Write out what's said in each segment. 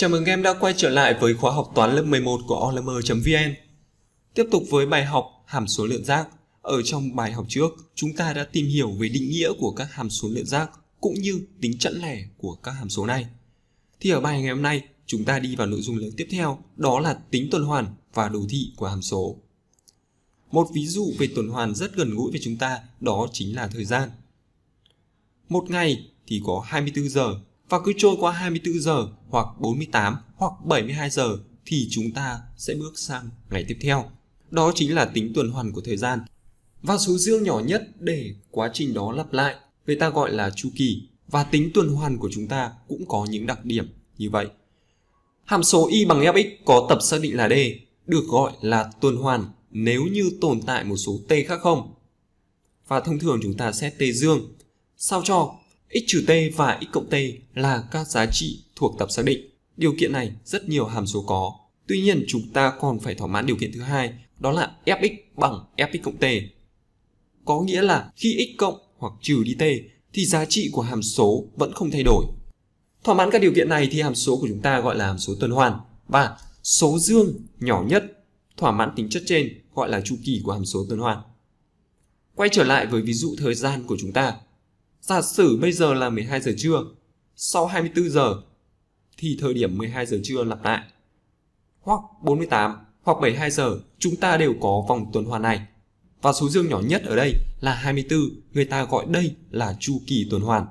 Chào mừng em đã quay trở lại với khóa học toán lớp 11 của olmer.vn. Tiếp tục với bài học hàm số lượng giác. Ở trong bài học trước, chúng ta đã tìm hiểu về định nghĩa của các hàm số lượng giác cũng như tính chẵn lẻ của các hàm số này. Thì ở bài ngày hôm nay, chúng ta đi vào nội dung lớn tiếp theo, đó là tính tuần hoàn và đồ thị của hàm số. Một ví dụ về tuần hoàn rất gần gũi với chúng ta đó chính là thời gian. Một ngày thì có 24 giờ và cứ trôi qua 24 giờ hoặc 48 hoặc 72 giờ thì chúng ta sẽ bước sang ngày tiếp theo. Đó chính là tính tuần hoàn của thời gian. Và số dương nhỏ nhất để quá trình đó lặp lại, người ta gọi là chu kỳ. Và tính tuần hoàn của chúng ta cũng có những đặc điểm như vậy. Hàm số y bằng fx có tập xác định là d, được gọi là tuần hoàn nếu như tồn tại một số t khác không. Và thông thường chúng ta xét t dương sao cho x trừ t và x cộng t là các giá trị thuộc tập xác định. Điều kiện này rất nhiều hàm số có. Tuy nhiên chúng ta còn phải thỏa mãn điều kiện thứ hai, đó là fx bằng fx cộng t. Có nghĩa là khi x cộng hoặc trừ đi t thì giá trị của hàm số vẫn không thay đổi. Thỏa mãn các điều kiện này thì hàm số của chúng ta gọi là hàm số tuần hoàn và số dương nhỏ nhất thỏa mãn tính chất trên gọi là chu kỳ của hàm số tuần hoàn. Quay trở lại với ví dụ thời gian của chúng ta, Giả sử bây giờ là 12 giờ trưa, sau 24 giờ thì thời điểm 12 giờ trưa lặp lại. Hoặc 48 hoặc 72 giờ chúng ta đều có vòng tuần hoàn này. Và số dương nhỏ nhất ở đây là 24, người ta gọi đây là chu kỳ tuần hoàn.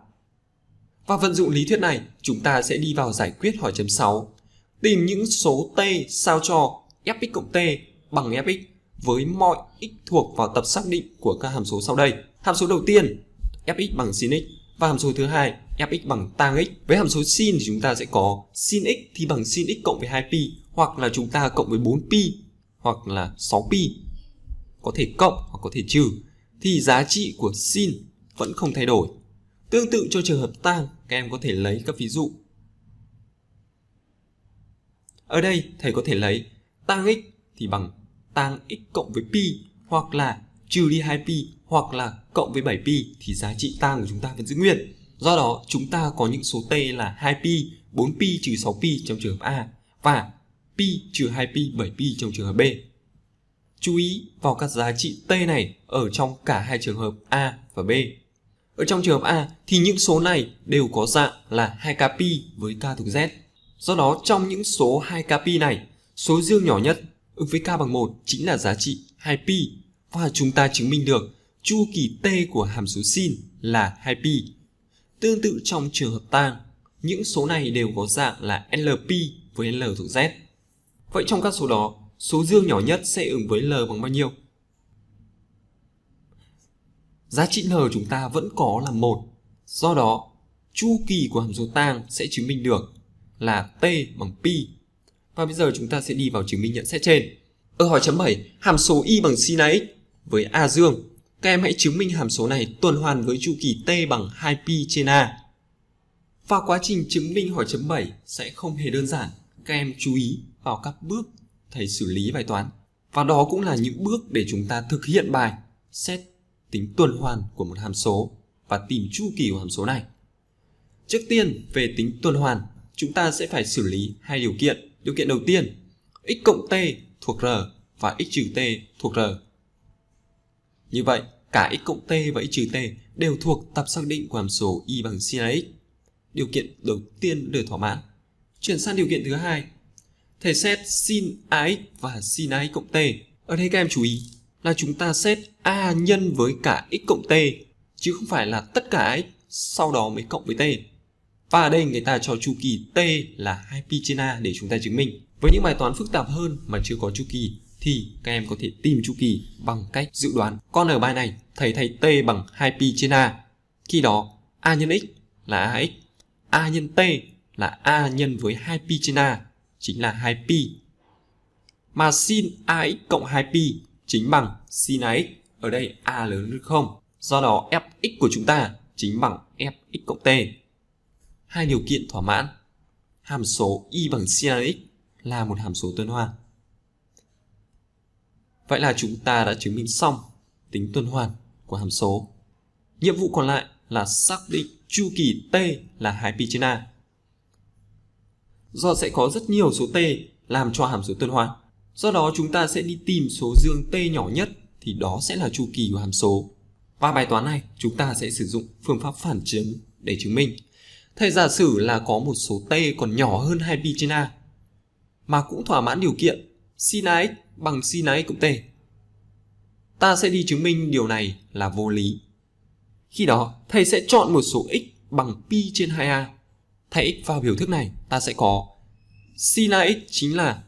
Và vận dụng lý thuyết này, chúng ta sẽ đi vào giải quyết hỏi chấm 6. Tìm những số t sao cho fx cộng t bằng fx với mọi x thuộc vào tập xác định của các hàm số sau đây. Hàm số đầu tiên fx bằng sin x và hàm số thứ hai fx bằng tan x. Với hàm số sin thì chúng ta sẽ có sin x thì bằng sin x cộng với 2pi hoặc là chúng ta cộng với 4pi hoặc là 6pi. Có thể cộng hoặc có thể trừ thì giá trị của sin vẫn không thay đổi. Tương tự cho trường hợp tan các em có thể lấy các ví dụ. Ở đây thầy có thể lấy tan x thì bằng tan x cộng với pi hoặc là trừ đi 2pi hoặc là cộng với 7pi thì giá trị tan của chúng ta vẫn giữ nguyên. Do đó chúng ta có những số t là 2pi, 4pi trừ 6pi trong trường hợp A và pi trừ 2pi, 7pi trong trường hợp B. Chú ý vào các giá trị t này ở trong cả hai trường hợp A và B. Ở trong trường hợp A thì những số này đều có dạng là 2kpi với k thuộc z. Do đó trong những số 2kpi này, số dương nhỏ nhất ứng với k bằng 1 chính là giá trị 2pi và chúng ta chứng minh được chu kỳ t của hàm số sin là 2pi. Tương tự trong trường hợp tang, những số này đều có dạng là LP với L thuộc Z. Vậy trong các số đó, số dương nhỏ nhất sẽ ứng với L bằng bao nhiêu? Giá trị L chúng ta vẫn có là một. Do đó, chu kỳ của hàm số tang sẽ chứng minh được là T bằng Pi. Và bây giờ chúng ta sẽ đi vào chứng minh nhận xét trên. Ở hỏi chấm 7, hàm số Y bằng sin x với A dương các em hãy chứng minh hàm số này tuần hoàn với chu kỳ t bằng 2 π trên a. Và quá trình chứng minh hỏi chấm 7 sẽ không hề đơn giản. Các em chú ý vào các bước thầy xử lý bài toán. Và đó cũng là những bước để chúng ta thực hiện bài xét tính tuần hoàn của một hàm số và tìm chu kỳ của hàm số này. Trước tiên, về tính tuần hoàn, chúng ta sẽ phải xử lý hai điều kiện. Điều kiện đầu tiên, x cộng t thuộc r và x trừ t thuộc r như vậy, cả x cộng t và x trừ t đều thuộc tập xác định của hàm số y bằng sin x. Điều kiện đầu tiên được thỏa mãn. Chuyển sang điều kiện thứ hai. thể xét sin ax và sin ax cộng t. Ở đây các em chú ý là chúng ta xét a nhân với cả x cộng t chứ không phải là tất cả x sau đó mới cộng với t. Và ở đây người ta cho chu kỳ t là 2pi trên a để chúng ta chứng minh. Với những bài toán phức tạp hơn mà chưa có chu kỳ thì các em có thể tìm chu kỳ bằng cách dự đoán con ở bài này thầy thay t bằng 2pi trên a. Khi đó a nhân x là ax, a nhân t là a nhân với 2pi trên a chính là 2pi. Mà sin ax cộng 2pi chính bằng sin ax. Ở đây a lớn hơn 0. Do đó fx của chúng ta chính bằng fx cộng t. Hai điều kiện thỏa mãn. Hàm số y bằng sin ax là một hàm số tuần hoàn. Vậy là chúng ta đã chứng minh xong tính tuần hoàn của hàm số. Nhiệm vụ còn lại là xác định chu kỳ t là 2 π trên a. Do sẽ có rất nhiều số t làm cho hàm số tuần hoàn, do đó chúng ta sẽ đi tìm số dương t nhỏ nhất thì đó sẽ là chu kỳ của hàm số. Và bài toán này chúng ta sẽ sử dụng phương pháp phản chứng để chứng minh. Thầy giả sử là có một số t còn nhỏ hơn 2 π trên a mà cũng thỏa mãn điều kiện sin ax bằng Sinai cộng t. Ta sẽ đi chứng minh điều này là vô lý. Khi đó, thầy sẽ chọn một số x bằng pi trên 2a. Thay x vào biểu thức này, ta sẽ có sin x chính là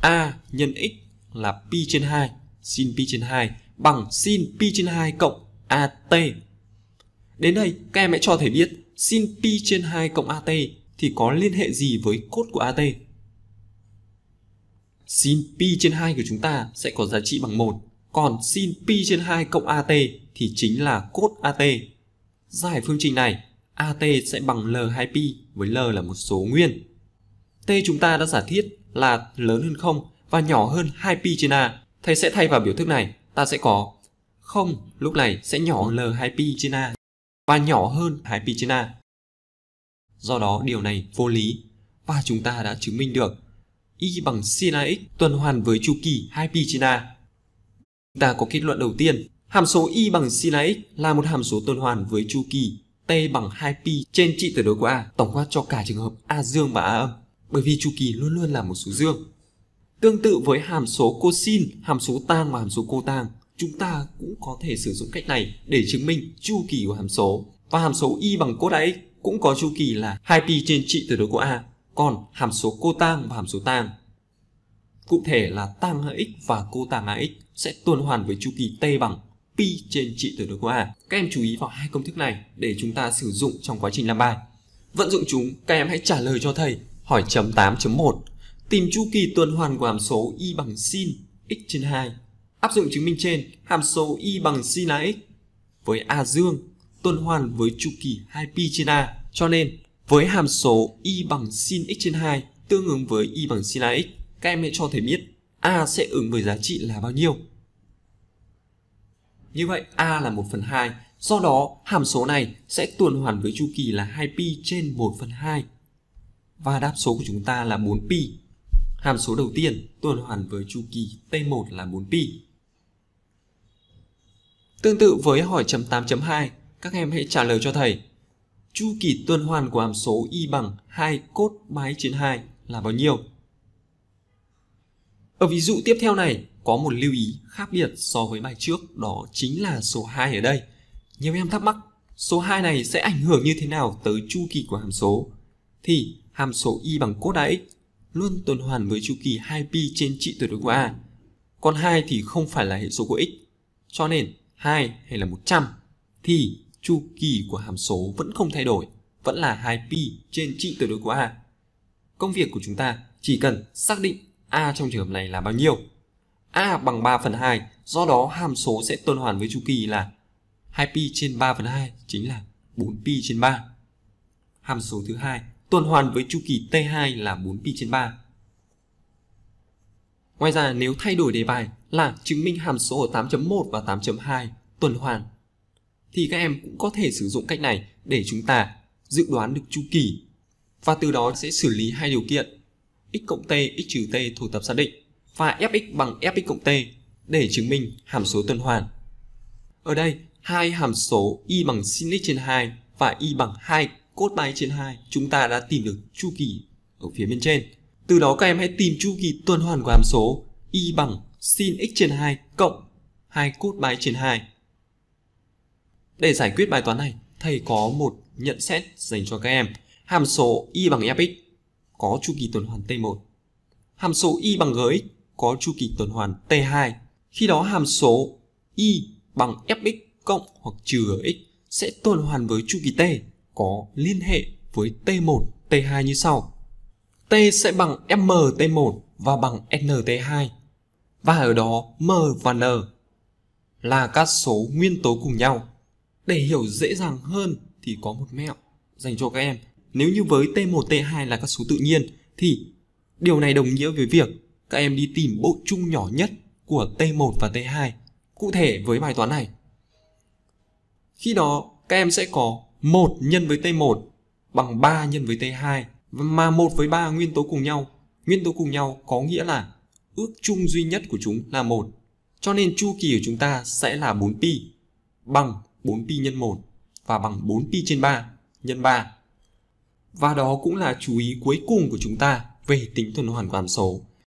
a nhân x là pi trên 2, sin pi trên 2 bằng sin pi trên 2 cộng at. Đến đây, các em hãy cho thầy biết sin pi trên 2 cộng at thì có liên hệ gì với cốt của at sin pi trên 2 của chúng ta sẽ có giá trị bằng 1. Còn sin pi trên 2 cộng AT thì chính là cốt AT. Giải phương trình này, AT sẽ bằng L2pi với L là một số nguyên. T chúng ta đã giả thiết là lớn hơn 0 và nhỏ hơn 2pi trên A. Thầy sẽ thay vào biểu thức này, ta sẽ có 0 lúc này sẽ nhỏ L2pi trên A và nhỏ hơn 2pi trên A. Do đó điều này vô lý và chúng ta đã chứng minh được Y bằng sin x tuần hoàn với chu kỳ 2pi trên A. ta có kết luận đầu tiên, hàm số Y bằng sin x là một hàm số tuần hoàn với chu kỳ T bằng 2pi trên trị tuyệt đối của A tổng quát cho cả trường hợp A dương và A âm, bởi vì chu kỳ luôn luôn là một số dương. Tương tự với hàm số cosin, hàm số tang và hàm số cotang, chúng ta cũng có thể sử dụng cách này để chứng minh chu kỳ của hàm số. Và hàm số y bằng cos x cũng có chu kỳ là 2pi trên trị tuyệt đối của A còn hàm số cô tang và hàm số tang. Cụ thể là tang ax và cô tang ax sẽ tuần hoàn với chu kỳ t bằng pi trên trị tử đối của a. Các em chú ý vào hai công thức này để chúng ta sử dụng trong quá trình làm bài. Vận dụng chúng, các em hãy trả lời cho thầy hỏi chấm 8.1 tìm chu kỳ tuần hoàn của hàm số y bằng sin x trên 2. Áp dụng chứng minh trên, hàm số y bằng sin là x với a dương tuần hoàn với chu kỳ 2pi trên a, cho nên với hàm số y bằng sin x trên 2 tương ứng với y bằng sin 2x, các em hãy cho thầy biết a sẽ ứng với giá trị là bao nhiêu. Như vậy a là 1 phần 2, do đó hàm số này sẽ tuần hoàn với chu kỳ là 2pi trên 1 phần 2. Và đáp số của chúng ta là 4pi. Hàm số đầu tiên tuần hoàn với chu kỳ T1 là 4pi. Tương tự với hỏi chấm 8.2, các em hãy trả lời cho thầy chu kỳ tuần hoàn của hàm số y bằng 2 cốt máy trên 2 là bao nhiêu? Ở ví dụ tiếp theo này, có một lưu ý khác biệt so với bài trước đó chính là số 2 ở đây. Nhiều em thắc mắc, số 2 này sẽ ảnh hưởng như thế nào tới chu kỳ của hàm số? Thì hàm số y bằng cốt x luôn tuần hoàn với chu kỳ 2pi trên trị tuyệt đối của A. Còn 2 thì không phải là hệ số của x. Cho nên 2 hay là 100 thì chu kỳ của hàm số vẫn không thay đổi, vẫn là 2pi trên trị tuyệt đối của A. Công việc của chúng ta chỉ cần xác định A trong trường hợp này là bao nhiêu. A bằng 3 phần 2, do đó hàm số sẽ tuần hoàn với chu kỳ là 2pi trên 3 phần 2 chính là 4pi trên 3. Hàm số thứ hai tuần hoàn với chu kỳ T2 là 4pi trên 3. Ngoài ra nếu thay đổi đề bài là chứng minh hàm số ở 8.1 và 8.2 tuần hoàn thì các em cũng có thể sử dụng cách này để chúng ta dự đoán được chu kỳ và từ đó sẽ xử lý hai điều kiện x cộng t, x trừ t thủ tập xác định và fx bằng fx cộng t để chứng minh hàm số tuần hoàn. Ở đây, hai hàm số y bằng sin x trên 2 và y bằng 2 cốt 3 trên 2 chúng ta đã tìm được chu kỳ ở phía bên trên. Từ đó các em hãy tìm chu kỳ tuần hoàn của hàm số y bằng sin x trên 2 cộng 2 cốt 3 trên 2 để giải quyết bài toán này, thầy có một nhận xét dành cho các em. Hàm số y bằng fx có chu kỳ tuần hoàn t1. Hàm số y bằng gx có chu kỳ tuần hoàn t2. Khi đó hàm số y bằng fx cộng hoặc trừ gx sẽ tuần hoàn với chu kỳ t có liên hệ với t1, t2 như sau. T sẽ bằng mt1 và bằng nt2 và ở đó m và n là các số nguyên tố cùng nhau để hiểu dễ dàng hơn thì có một mẹo dành cho các em. Nếu như với T1, T2 là các số tự nhiên thì điều này đồng nghĩa với việc các em đi tìm bộ chung nhỏ nhất của T1 và T2 cụ thể với bài toán này. Khi đó các em sẽ có 1 nhân với T1 bằng 3 nhân với T2 mà 1 với 3 nguyên tố cùng nhau. Nguyên tố cùng nhau có nghĩa là ước chung duy nhất của chúng là 1. Cho nên chu kỳ của chúng ta sẽ là 4pi bằng 4pi nhân 1 và bằng 4pi trên 3 nhân 3. Và đó cũng là chú ý cuối cùng của chúng ta về tính tuần hoàn của hàm số.